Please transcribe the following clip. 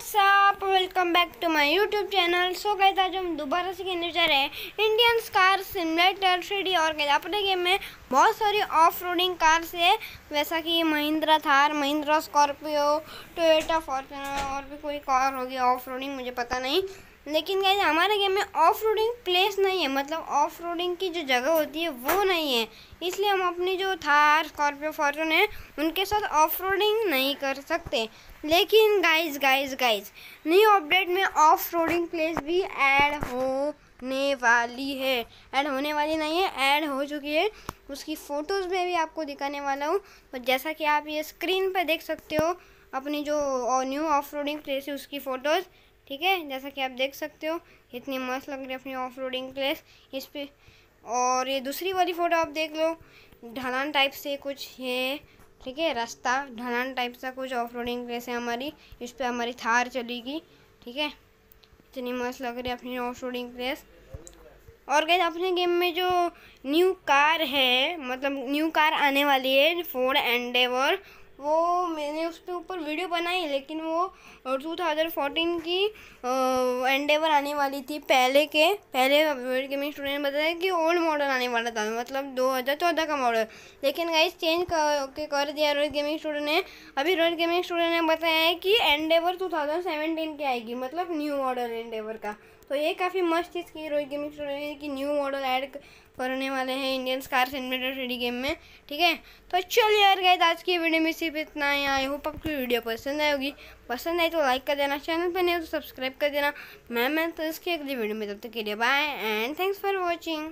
WhatsApp welcome back to my YouTube channel so guys आज हम दोबारा से खेलने जा रहे हैं इंडियन कार सिमलेटर थ्री और गए अपने गेम में बहुत सारी ऑफ रोडिंग कार्स है वैसा कि Mahindra Thar Mahindra Scorpio Toyota Fortuner और भी कोई कार होगी ऑफ रोडिंग मुझे पता नहीं लेकिन गाइज हमारे गेम में ऑफ रोडिंग प्लेस नहीं है मतलब ऑफ रोडिंग की जो जगह होती है वो नहीं है इसलिए हम अपनी जो थार स्कॉर्पियो फॉर्चून है उनके साथ ऑफ रोडिंग नहीं कर सकते लेकिन guys guys guys new update में ऑफ रोडिंग प्लेस भी ऐड होने वाली है ऐड होने वाली नहीं है ऐड हो चुकी है उसकी फ़ोटोज़ में भी आपको दिखाने वाला हूँ तो जैसा कि आप ये स्क्रीन पर देख सकते हो अपनी जो न्यू ऑफ रोडिंग प्लेस है उसकी फ़ोटोज़ ठीक है जैसा कि आप देख सकते हो इतनी मस्त लग रही है अपनी ऑफ रोडिंग प्लेस इस पर और ये दूसरी वाली फ़ोटो आप देख लो ढलान टाइप से कुछ है ठीक है रास्ता ढलान टाइप सा कुछ ऑफ रोडिंग प्लेस है हमारी इस पर हमारी थार चलेगी ठीक है इतनी मस्त लग रही है अपनी ऑफ रोडिंग प्लेस और गैस अपने गेम में जो न्यू कार है मतलब न्यू कार आने वाली है फोर्ड एंडेवर वो मैंने उस पर वीडियो बनाई लेकिन वो 2014 की एवर आने वाली थी पहले के पहले गेमिंग स्टूडेंट ने बताया कि ओल्ड मॉडल आने वाला था मतलब 2014 का मॉडल लेकिन गाइस चेंज कर, कर दिया रोहित गेमिंग स्टूडेंट ने अभी रोहित गेमिंग स्टूडेंट ने बताया है कि एंडेवर 2017 की आएगी मतलब न्यू मॉडल एंडेवर का तो ये काफ़ी मस्त चीज़ की रोहित गेमिंग स्टूडेंट ने कि न्यू मॉडल ऐड करने वाले हैं Indian car simulator three game में ठीक है तो चलिए यार गए आज की वीडियो में सिर्फ इतना ही आई होप आपकी वीडियो वीडियो पसंद आई होगी पसंद आई तो लाइक कर देना चैनल पर नहीं हो तो सब्सक्राइब कर देना मैं मैं तो इसकी अगली वीडियो में तब तक के लिए bye and thanks for watching